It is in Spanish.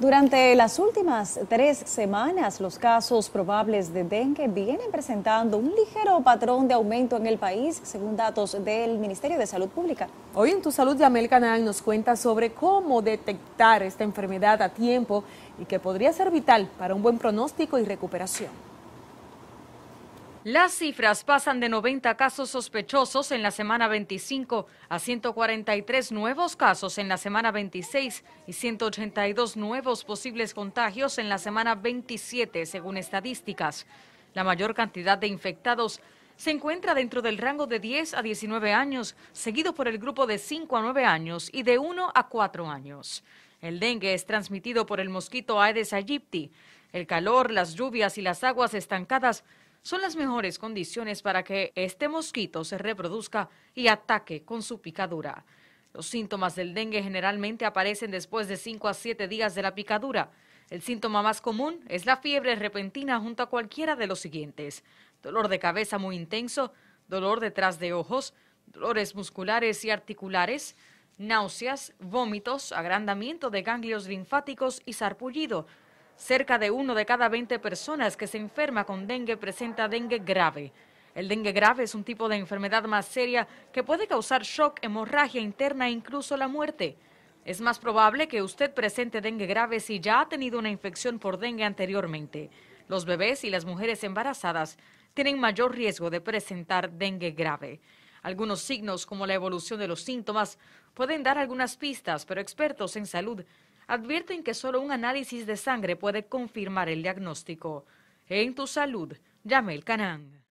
Durante las últimas tres semanas, los casos probables de dengue vienen presentando un ligero patrón de aumento en el país, según datos del Ministerio de Salud Pública. Hoy en Tu Salud, el Canal nos cuenta sobre cómo detectar esta enfermedad a tiempo y que podría ser vital para un buen pronóstico y recuperación. Las cifras pasan de 90 casos sospechosos en la semana 25 a 143 nuevos casos en la semana 26 y 182 nuevos posibles contagios en la semana 27, según estadísticas. La mayor cantidad de infectados se encuentra dentro del rango de 10 a 19 años, seguido por el grupo de 5 a 9 años y de 1 a 4 años. El dengue es transmitido por el mosquito Aedes aegypti. El calor, las lluvias y las aguas estancadas son las mejores condiciones para que este mosquito se reproduzca y ataque con su picadura. Los síntomas del dengue generalmente aparecen después de 5 a 7 días de la picadura. El síntoma más común es la fiebre repentina junto a cualquiera de los siguientes. Dolor de cabeza muy intenso, dolor detrás de ojos, dolores musculares y articulares, náuseas, vómitos, agrandamiento de ganglios linfáticos y sarpullido, Cerca de uno de cada 20 personas que se enferma con dengue presenta dengue grave. El dengue grave es un tipo de enfermedad más seria que puede causar shock, hemorragia interna e incluso la muerte. Es más probable que usted presente dengue grave si ya ha tenido una infección por dengue anteriormente. Los bebés y las mujeres embarazadas tienen mayor riesgo de presentar dengue grave. Algunos signos como la evolución de los síntomas pueden dar algunas pistas, pero expertos en salud advierten que solo un análisis de sangre puede confirmar el diagnóstico. En tu salud, llame el Canán.